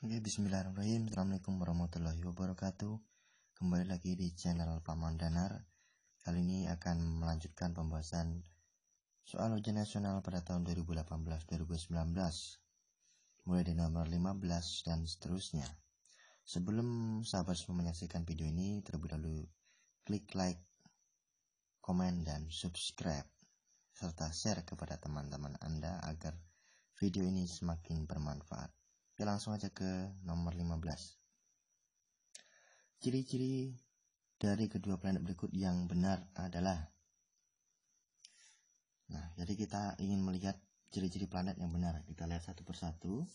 Oke, bismillahirrahmanirrahim. Assalamualaikum warahmatullahi wabarakatuh. Kembali lagi di channel Paman Danar. Kali ini akan melanjutkan pembahasan soal ujian nasional pada tahun 2018-2019. Mulai di nomor 15 dan seterusnya. Sebelum sahabat semua menyaksikan video ini, terlebih dahulu klik like, komen, dan subscribe. Serta share kepada teman-teman Anda agar video ini semakin bermanfaat. Kita langsung aja ke nomor 15 Ciri-ciri dari kedua planet berikut yang benar adalah Nah jadi kita ingin melihat ciri-ciri planet yang benar Kita lihat satu persatu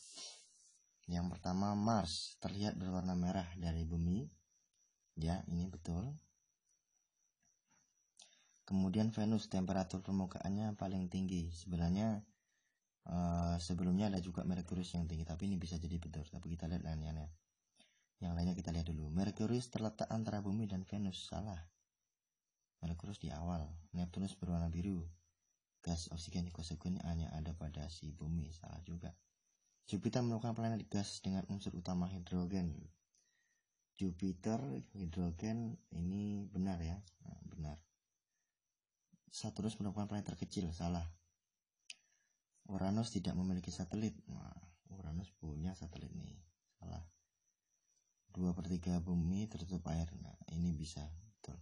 Yang pertama Mars terlihat berwarna merah dari bumi Ya ini betul Kemudian Venus temperatur permukaannya paling tinggi Sebenarnya uh, sebelumnya ada juga Merkurius yang tinggi tapi ini bisa jadi betul tapi kita lihat lainnya yang lainnya kita lihat dulu Merkurius terletak antara bumi dan Venus salah Merkurius di awal Neptunus berwarna biru gas oksigen konsekuen hanya ada pada si bumi salah juga Jupiter merupakan planet gas dengan unsur utama hidrogen Jupiter hidrogen ini benar ya nah, benar Saturnus merupakan planet terkecil salah Uranus tidak memiliki satelit. Nah, Uranus punya satelit nih. Salah. 2 per 3 bumi tertutup air. Nah, ini bisa. Betul.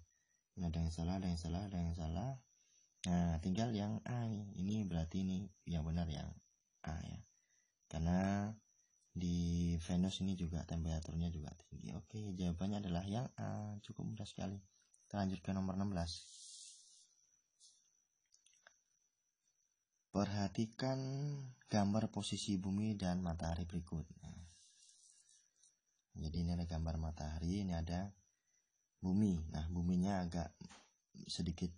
Ini ada yang salah, ada yang salah, ada yang salah. Nah, tinggal yang A nih. Ini berarti ini yang benar yang A ya. Karena di Venus ini juga temperaturnya juga tinggi. Oke, jawabannya adalah yang A. Cukup mudah sekali. Kita lanjut ke nomor 16. Perhatikan gambar posisi bumi dan matahari berikut. jadi ini ada gambar matahari, ini ada bumi. Nah, buminya agak sedikit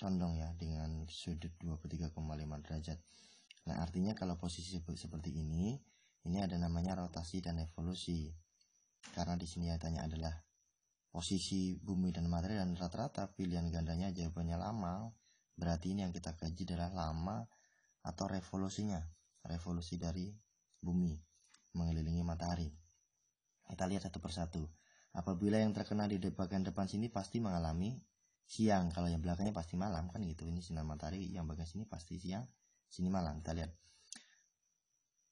condong ya dengan sudut 23,5 derajat. Nah, artinya kalau posisi seperti ini, ini ada namanya rotasi dan evolusi. Karena di sini tanya adalah posisi bumi dan matahari dan rata-rata pilihan gandanya jawabannya lama Berarti ini yang kita kaji adalah lama atau revolusinya, revolusi dari bumi mengelilingi matahari. Kita lihat satu persatu. Apabila yang terkena di bagian depan sini pasti mengalami siang, kalau yang belakangnya pasti malam kan gitu. Ini sinar matahari yang bagian sini pasti siang, sini malam. Kita lihat.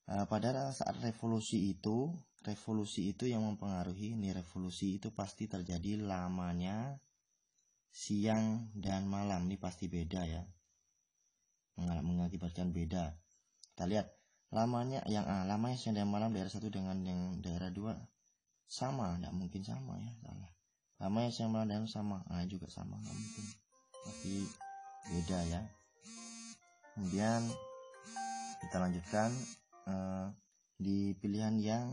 Eh, pada saat revolusi itu, revolusi itu yang mempengaruhi ini revolusi itu pasti terjadi lamanya siang dan malam ini pasti beda ya mengakibatkan beda kita lihat lamanya yang ah, lamanya siang dan malam daerah satu dengan yang daerah dua sama tidak mungkin sama ya salah lamanya siang malam dan sama ah juga sama nggak mungkin tapi beda ya kemudian kita lanjutkan uh, di pilihan yang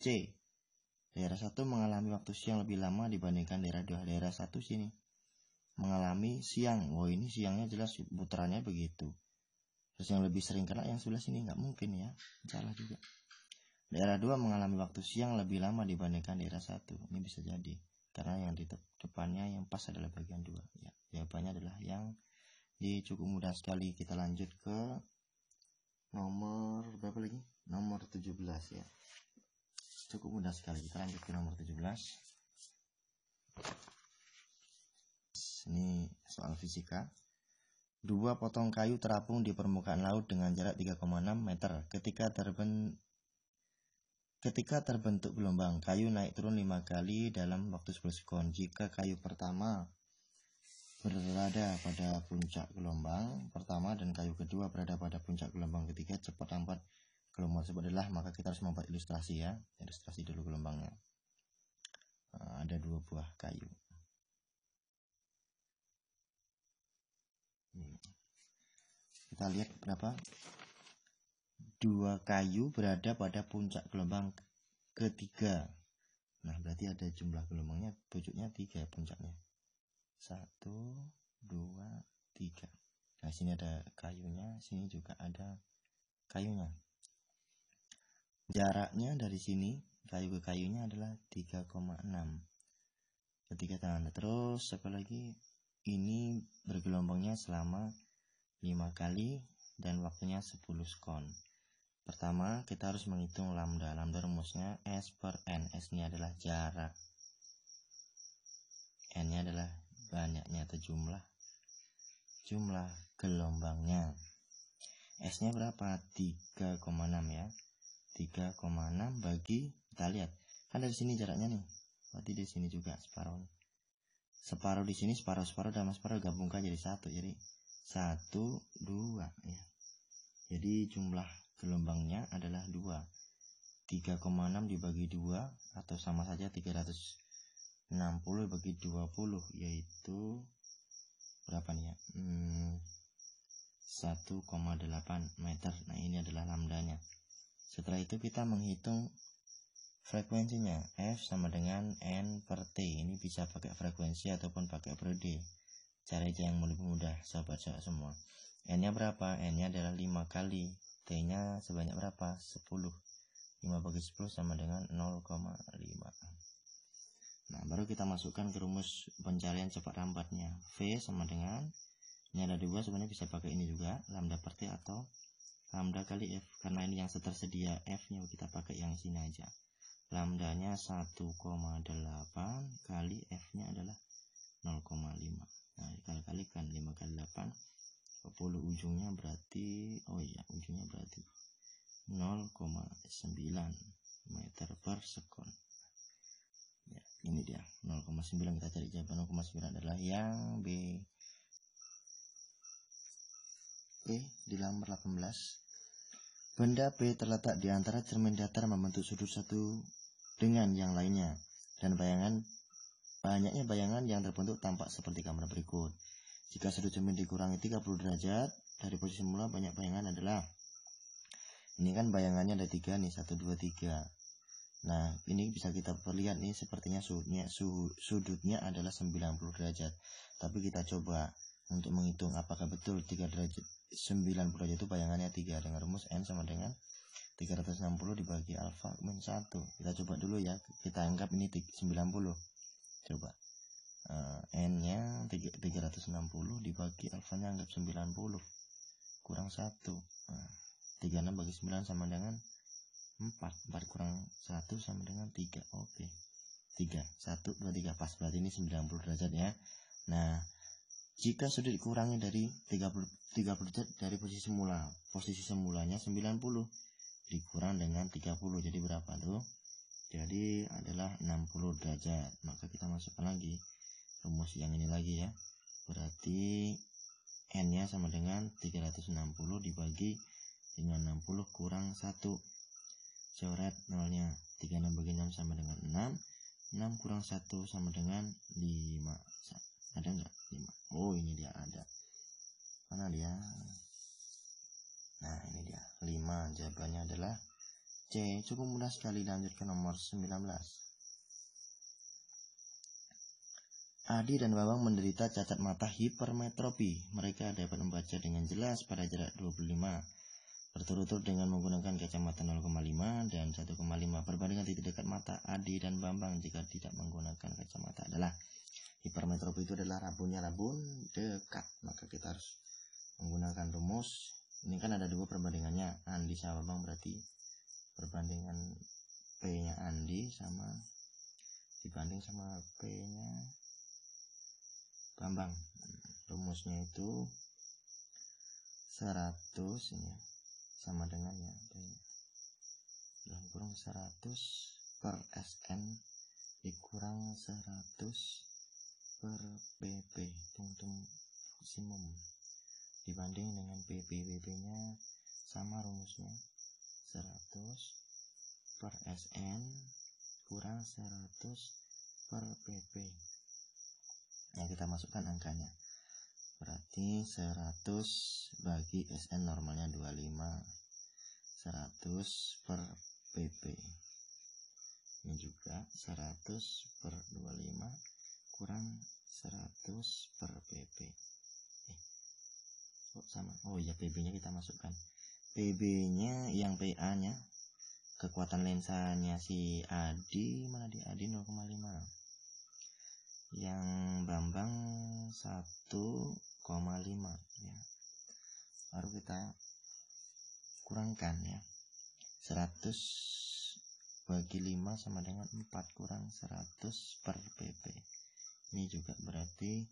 C daerah satu mengalami waktu siang lebih lama dibandingkan daerah dua daerah satu sini mengalami siang. Wow ini siangnya jelas putarannya begitu. Terus yang lebih sering kena yang sebelah sini nggak mungkin ya, salah juga. Daerah 2 mengalami waktu siang lebih lama dibandingkan daerah 1. Ini bisa jadi karena yang di depannya yang pas adalah bagian 2. Ya, jawabannya adalah yang di cukup mudah sekali. Kita lanjut ke nomor berapa lagi? Nomor 17 ya. Cukup mudah sekali. Kita lanjut ke nomor 17 ini soal fisika. Dua potong kayu terapung di permukaan laut dengan jarak 3,6 meter. Ketika terben Ketika terbentuk gelombang, kayu naik turun 5 kali dalam waktu 10 sekon. Jika kayu pertama berada pada puncak gelombang pertama dan kayu kedua berada pada puncak gelombang ketiga, cepat lambat gelombang tersebut adalah, maka kita harus membuat ilustrasi ya. Ilustrasi dulu gelombangnya. Ah, ada dua buah kayu. Hmm. Kita lihat berapa? Dua kayu berada pada puncak gelombang ketiga. Nah, berarti ada jumlah gelombangnya, pucuknya tiga ya puncaknya. Satu, dua, tiga. Nah, sini ada kayunya, sini juga ada kayunya. Jaraknya dari sini, kayu ke kayunya adalah 3,6 ketiga tanda terus apa lagi ini bergelombangnya selama 5 kali dan waktunya 10 skon. Pertama, kita harus menghitung lambda. Lambda rumusnya S per N. S ini adalah jarak. N nya adalah banyaknya atau jumlah. Jumlah gelombangnya. S nya berapa? 3,6 ya. 3,6 bagi, kita lihat. Kan dari sini jaraknya nih. Berarti di sini juga separuh separuh di sini separuh separuh dan separuh gabungkan jadi satu jadi satu dua ya jadi jumlah gelombangnya adalah dua 3,6 dibagi 2 atau sama saja 360 dibagi 20 yaitu berapa nih ya hmm, 1,8 meter nah ini adalah lambdanya setelah itu kita menghitung Frekuensinya F sama dengan N per T. Ini bisa pakai frekuensi ataupun pakai periode. Cari aja yang lebih mudah, sahabat-sahabat semua. N-nya berapa? N-nya adalah 5 kali. T-nya sebanyak berapa? 10. 5 bagi 10 sama dengan 0,5. Nah, baru kita masukkan ke rumus pencarian cepat rambatnya V sama dengan, ini ada dua sebenarnya bisa pakai ini juga, lambda per T atau lambda kali F. Karena ini yang tersedia F-nya kita pakai yang sini aja lambdanya 1,8 kali F-nya adalah 0,5 nah dikali-kalikan 5 kali 8 10 ujungnya berarti oh iya ujungnya berarti 0,9 meter per sekon ya ini dia 0,9 kita cari jawaban 0,9 adalah yang B Oke, di nomor 18 Benda B terletak di antara cermin datar membentuk sudut satu dengan yang lainnya, dan bayangan banyaknya bayangan yang terbentuk tampak seperti gambar berikut. Jika sudut cermin dikurangi 30 derajat dari posisi mula banyak bayangan adalah ini kan bayangannya ada tiga nih satu dua tiga. Nah ini bisa kita perlihat nih sepertinya sudutnya suhu, sudutnya adalah 90 derajat. Tapi kita coba untuk menghitung apakah betul 3 derajat 90 puluh itu bayangannya 3 dengan rumus n sama dengan 360 dibagi alfa min 1 kita coba dulu ya kita anggap ini 90 coba uh, n nya 3, 360 dibagi alfanya anggap 90 kurang 1 36 nah, bagi 9 sama dengan 4 4 kurang 1 sama dengan 3 oke okay. 3 1 2 3 pas berarti ini 90 derajat ya nah jika sudah dikurangi dari 30, 30 derajat dari posisi semula posisi semulanya 90 dikurang dengan 30 jadi berapa tuh jadi adalah 60 derajat maka kita masukkan lagi rumus yang ini lagi ya berarti n nya sama dengan 360 dibagi dengan 60 kurang 1 coret nolnya 36 bagi 6 sama dengan 6 6 kurang 1 sama dengan 5 ada nggak lima oh ini dia ada mana dia nah ini dia lima jawabannya adalah C cukup mudah sekali lanjut ke nomor 19 Adi dan Bambang menderita cacat mata hipermetropi. Mereka dapat membaca dengan jelas pada jarak 25 berturut-turut dengan menggunakan kacamata 0,5 dan 1,5 perbandingan titik dekat mata Adi dan Bambang jika tidak menggunakan kacamata adalah hipermetropi itu adalah rabunnya rabun dekat maka kita harus menggunakan rumus ini kan ada dua perbandingannya Andi sama Bang berarti perbandingan P nya Andi sama dibanding sama P nya Bambang rumusnya itu 100 ini ya. sama dengan ya nya kurung 100 per SN dikurang 100 per PP tungtung maksimum dibanding dengan PP PP nya sama rumusnya 100 per SN kurang 100 per PP nah kita masukkan angkanya berarti 100 bagi SN normalnya 25 100 per PP ini juga 100 per 25 kurang 100 per PP eh, kok sama oh ya PB nya kita masukkan PB nya yang PA nya kekuatan lensanya si Adi mana di Adi 0,5 yang Bambang 1,5 ya baru kita kurangkan ya 100 bagi 5 sama dengan 4 kurang 100 per PP ini juga berarti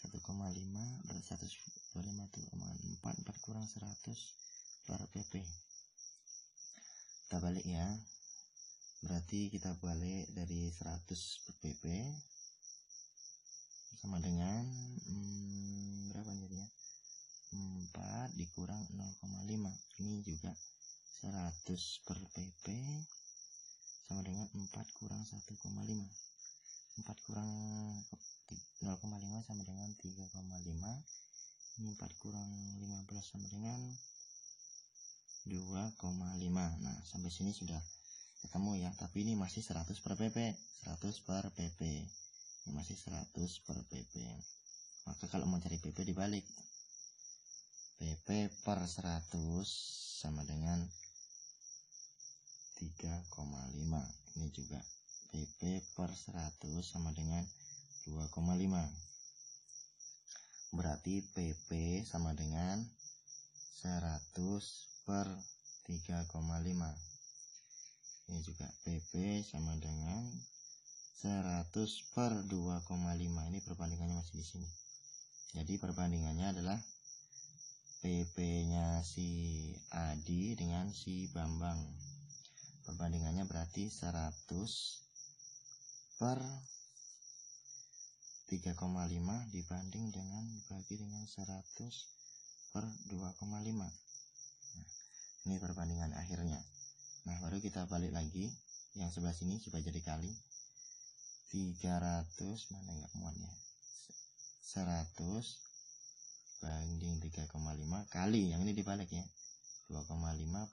1,5 berarti 125 itu 4 kurang 100 per PP kita balik ya berarti kita balik dari 100 per PP sama dengan hmm, berapa jadinya 4 dikurang 0,5 ini juga 100 per PP sama dengan 4 kurang 1,5 4 kurang 0,5 sama dengan 3,5 ini 4 kurang 15 sama dengan 2,5 nah sampai sini sudah ketemu ya tapi ini masih 100 per pp 100 per pp ini masih 100 per pp maka kalau mau cari pp dibalik pp per 100 sama dengan 3,5 ini juga PP per 100 sama dengan 2,5 berarti PP sama dengan 100 per 3,5 ini juga PP sama dengan 100 per 2,5 ini perbandingannya masih di sini jadi perbandingannya adalah PP nya si Adi dengan si Bambang perbandingannya berarti 100 per 3,5 dibanding dengan dibagi dengan 100 per 2,5 nah, ini perbandingan akhirnya nah baru kita balik lagi yang sebelah sini coba jadi kali 300 mana nggak muatnya 100 banding 3,5 kali yang ini dibalik ya 2,5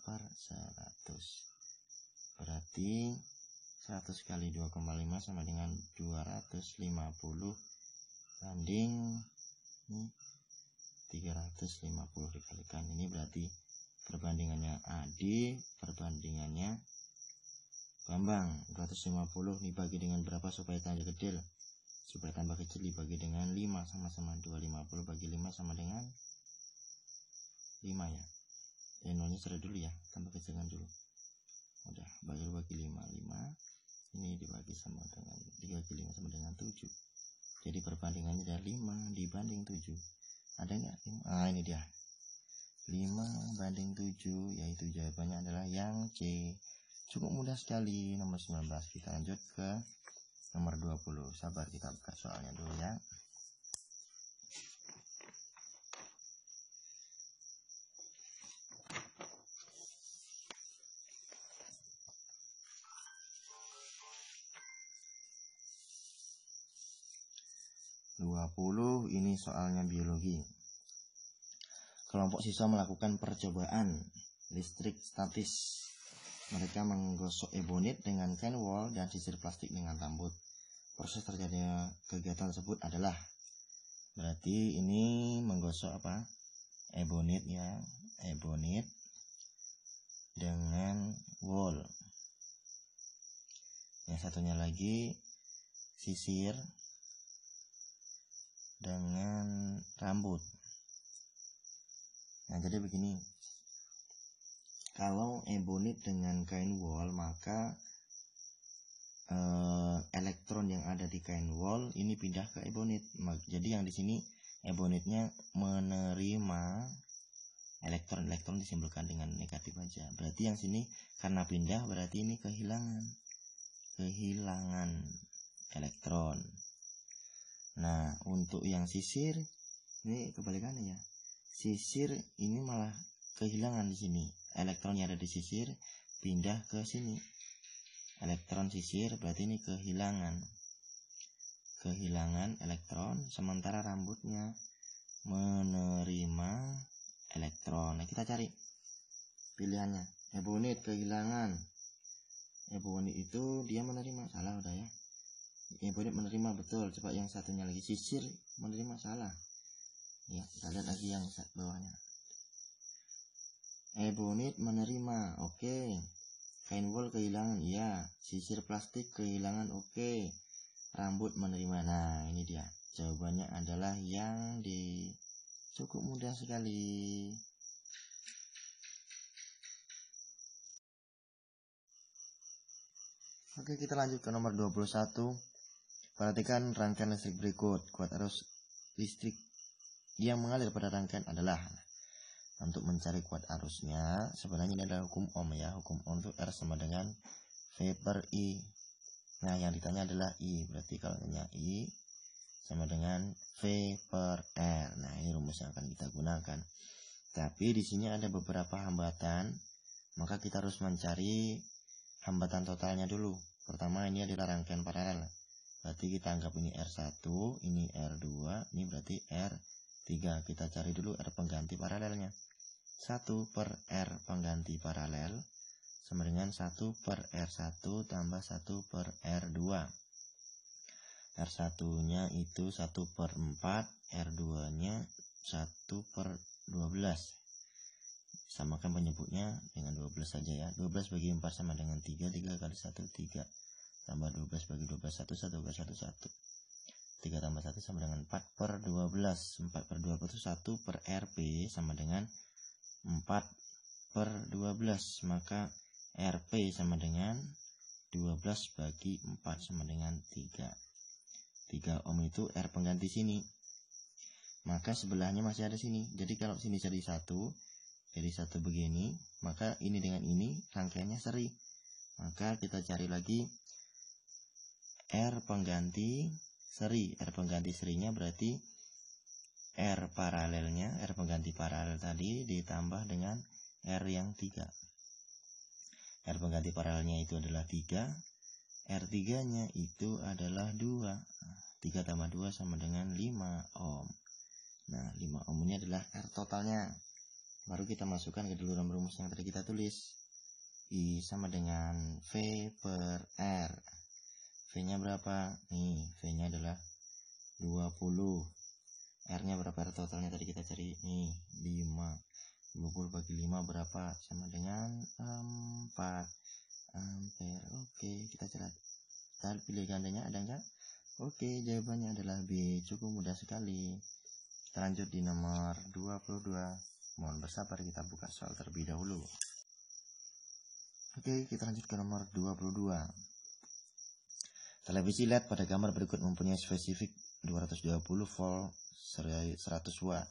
per 100 berarti 100 kali 2,5 sama dengan 250 banding 350 hmm, dikalikan ini berarti perbandingannya AD perbandingannya Bambang 250 dibagi dengan berapa supaya tambah kecil supaya tambah kecil dibagi dengan 5 sama-sama 250 bagi 5 sama dengan 5 ya dan nolnya serai dulu ya tambah kecilkan dulu udah bagi bagi 5 5 ini dibagi sama dengan dibagi 5 sama dengan 7 jadi perbandingannya adalah 5 dibanding 7 ada nggak ah ini dia 5 banding 7 yaitu jawabannya adalah yang C cukup mudah sekali nomor 19 kita lanjut ke nomor 20 sabar kita buka soalnya dulu ya 20 ini soalnya biologi. Kelompok siswa melakukan percobaan listrik statis. Mereka menggosok ebonit dengan kain wall dan sisir plastik dengan rambut. Proses terjadinya kegiatan tersebut adalah berarti ini menggosok apa? Ebonit ya, ebonit dengan wall. Yang satunya lagi sisir dengan rambut nah jadi begini kalau ebonit dengan kain wall, maka eh, elektron yang ada di kain wall ini pindah ke ebonit jadi yang di sini ebonitnya menerima elektron-elektron disimpulkan dengan negatif aja. Berarti yang sini karena pindah berarti ini kehilangan. Kehilangan elektron. Nah, untuk yang sisir ini kebalikannya ya. Sisir ini malah kehilangan di sini. Elektronnya ada di sisir, pindah ke sini. Elektron sisir berarti ini kehilangan. Kehilangan elektron sementara rambutnya menerima elektron. Nah, kita cari pilihannya. Ebonit kehilangan. Ebonit itu dia menerima salah udah ya ya boleh menerima betul coba yang satunya lagi sisir menerima salah ya kita lihat lagi yang bawahnya ebonit menerima oke okay. kain wol kehilangan iya sisir plastik kehilangan oke okay. rambut menerima nah ini dia jawabannya adalah yang di cukup mudah sekali Oke kita lanjut ke nomor 21 Perhatikan rangkaian listrik berikut. Kuat arus listrik yang mengalir pada rangkaian adalah untuk mencari kuat arusnya sebenarnya ini adalah hukum ohm ya hukum ohm itu R sama dengan V per I nah yang ditanya adalah I berarti kalau tanya I sama dengan V per R nah ini rumus yang akan kita gunakan tapi di sini ada beberapa hambatan maka kita harus mencari hambatan totalnya dulu pertama ini adalah rangkaian paralel Berarti kita anggap ini R1, ini R2, ini berarti R3. Kita cari dulu R pengganti paralelnya. 1 per R pengganti paralel sama dengan 1 per R1 tambah 1 per R2. R1-nya itu 1 per 4, R2-nya 1 per 12. Samakan penyebutnya dengan 12 saja ya. 12 bagi 4 sama dengan 3, 3 kali 1, 3 tambah 12 bagi 12 1 1 12 1 1 3 tambah 1 sama dengan 4 per 12 4 per 12 itu 1 per RP sama dengan 4 per 12 maka RP sama dengan 12 bagi 4 sama dengan 3 3 ohm itu R pengganti sini maka sebelahnya masih ada sini jadi kalau sini jadi 1 jadi satu begini maka ini dengan ini rangkaiannya seri maka kita cari lagi R pengganti seri. R pengganti serinya berarti R paralelnya, R pengganti paralel tadi ditambah dengan R yang 3. R pengganti paralelnya itu adalah 3. R 3 nya itu adalah 2. 3 tambah 2 sama dengan 5 ohm. Nah, 5 ohm ini adalah R totalnya. Baru kita masukkan ke dalam rumus yang tadi kita tulis. I sama dengan V per R. V-nya berapa? Nih, V-nya adalah 20. R-nya berapa? R totalnya tadi kita cari. Nih, 5. 20 bagi 5 berapa? Sama dengan 4 ampere. Oke, kita cari. Kita pilih gandanya ada enggak? Oke, jawabannya adalah B. Cukup mudah sekali. Kita lanjut di nomor 22. Mohon bersabar kita buka soal terlebih dahulu. Oke, kita lanjut ke nomor 22. Televisi LED pada gambar berikut mempunyai spesifik 220 volt 100 watt.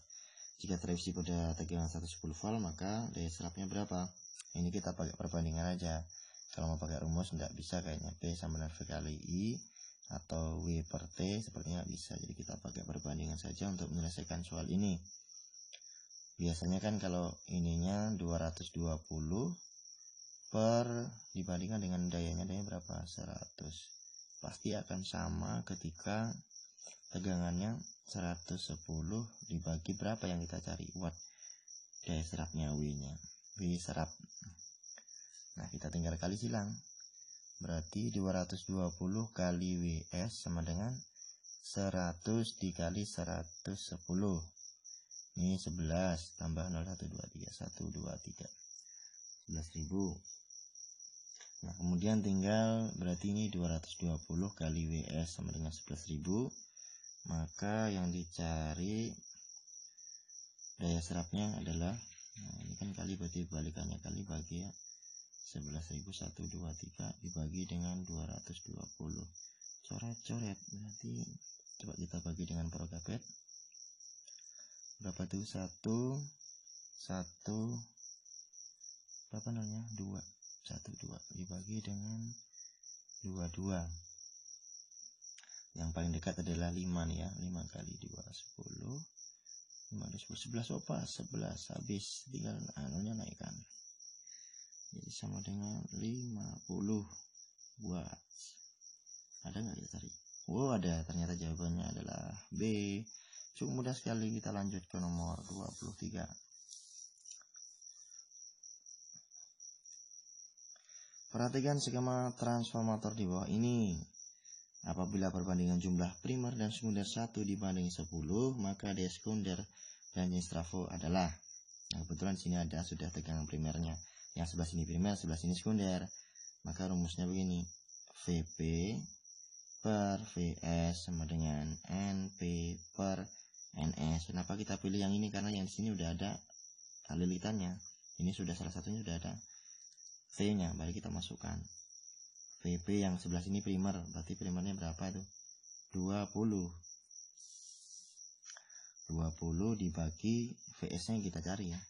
Jika televisi pada tegangan 110 volt maka daya serapnya berapa? Ini kita pakai perbandingan aja. Kalau mau pakai rumus tidak bisa kayaknya P sama e dengan V kali I atau W per T sepertinya bisa. Jadi kita pakai perbandingan saja untuk menyelesaikan soal ini. Biasanya kan kalau ininya 220 per dibandingkan dengan dayanya dayanya berapa? 100 pasti akan sama ketika tegangannya 110 dibagi berapa yang kita cari watt daya serapnya W nya W serap nah kita tinggal kali silang berarti 220 kali WS sama dengan 100 dikali 110 ini 11 tambah 0 1 2 3 1 2 3 11.000 Nah, kemudian tinggal berarti ini 220 kali WS sama dengan 11.000. Maka yang dicari daya serapnya adalah nah ini kan kali berarti balikannya kali bagi ya. 11.123 dibagi dengan 220 coret-coret berarti coba kita bagi dengan perokapet berapa tuh 1 1 berapa nolnya 2 satu dua dibagi dengan dua dua yang paling dekat adalah 5 nih ya 5 kali 2 10 5 kali 10 11 apa 11 habis tinggal anunya naikkan jadi sama dengan 50 watt ada nggak ya tadi Oh ada ternyata jawabannya adalah B cukup mudah sekali kita lanjut ke nomor 23 Perhatikan skema transformator di bawah ini. Apabila perbandingan jumlah primer dan sekunder 1 dibanding 10, maka D sekunder dan Y strafo adalah. Nah, kebetulan sini ada sudah tegangan primernya. Yang sebelah sini primer, sebelah sini sekunder. Maka rumusnya begini. VP per VS sama dengan NP per NS. Kenapa kita pilih yang ini? Karena yang di sini udah ada lilitannya. Ini sudah salah satunya sudah ada. V nya mari kita masukkan VP yang sebelah sini primer berarti primernya berapa itu 20 20 dibagi VS nya kita cari ya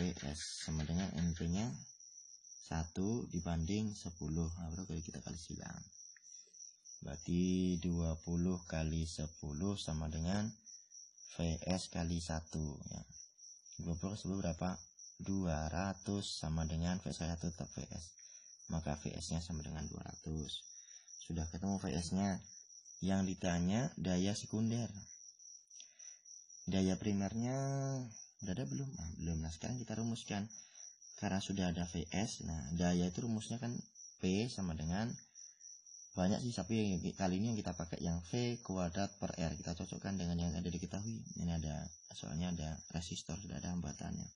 VS sama dengan NP nya 1 dibanding 10 nah, baru kita kali silang berarti 20 kali 10 sama dengan VS kali 1 ya 20 kali 10 berapa 200 sama dengan VS1 tetap VS maka VS-nya sama dengan 200 sudah ketemu VS-nya yang ditanya daya sekunder daya primernya udah ada belum? Nah, belum, nah sekarang kita rumuskan karena sudah ada VS, nah daya itu rumusnya kan P sama dengan banyak sih tapi kali ini yang kita pakai yang V kuadrat per R kita cocokkan dengan yang ada diketahui ini ada soalnya ada resistor sudah ada hambatannya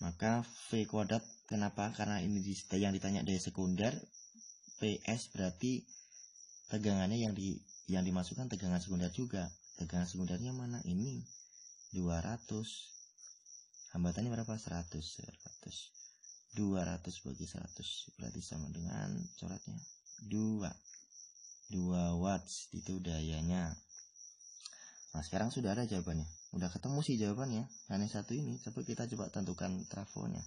maka V kuadrat kenapa? Karena ini yang ditanya dari sekunder PS berarti tegangannya yang di yang dimasukkan tegangan sekunder juga. Tegangan sekundernya mana? Ini 200. Hambatannya berapa? 100. 100. 200 bagi 100 berarti sama dengan coretnya 2 2 watts itu dayanya nah sekarang sudah ada jawabannya Udah ketemu sih jawabannya. Hanya nah, satu ini, tapi kita coba tentukan trafonya.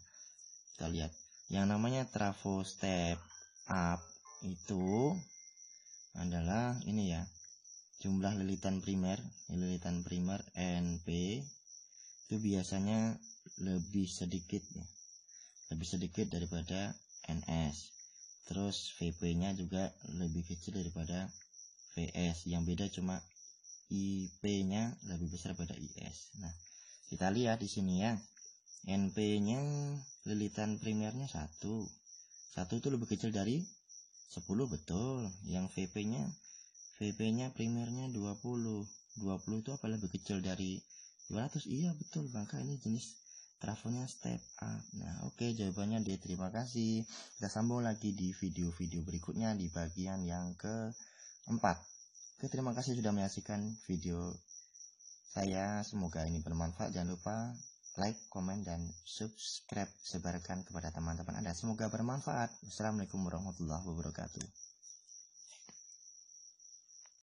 Kita lihat. Yang namanya trafo step up itu adalah ini ya. Jumlah lilitan primer, lilitan primer NP itu biasanya lebih sedikit ya. Lebih sedikit daripada NS. Terus VP-nya juga lebih kecil daripada VS. Yang beda cuma IP-nya lebih besar pada kita lihat di sini ya. NP-nya lilitan primernya satu satu itu lebih kecil dari 10 betul. Yang VP-nya VP-nya primernya 20. 20 itu apa lebih kecil dari 200? Iya betul, maka ini jenis trafonya step up. Nah, oke okay, jawabannya D. Terima kasih. Kita sambung lagi di video-video berikutnya di bagian yang keempat. Oke, terima kasih sudah menyaksikan video saya. Semoga ini bermanfaat. Jangan lupa like, komen, dan subscribe. Sebarkan kepada teman-teman Anda. Semoga bermanfaat. assalamualaikum warahmatullahi wabarakatuh.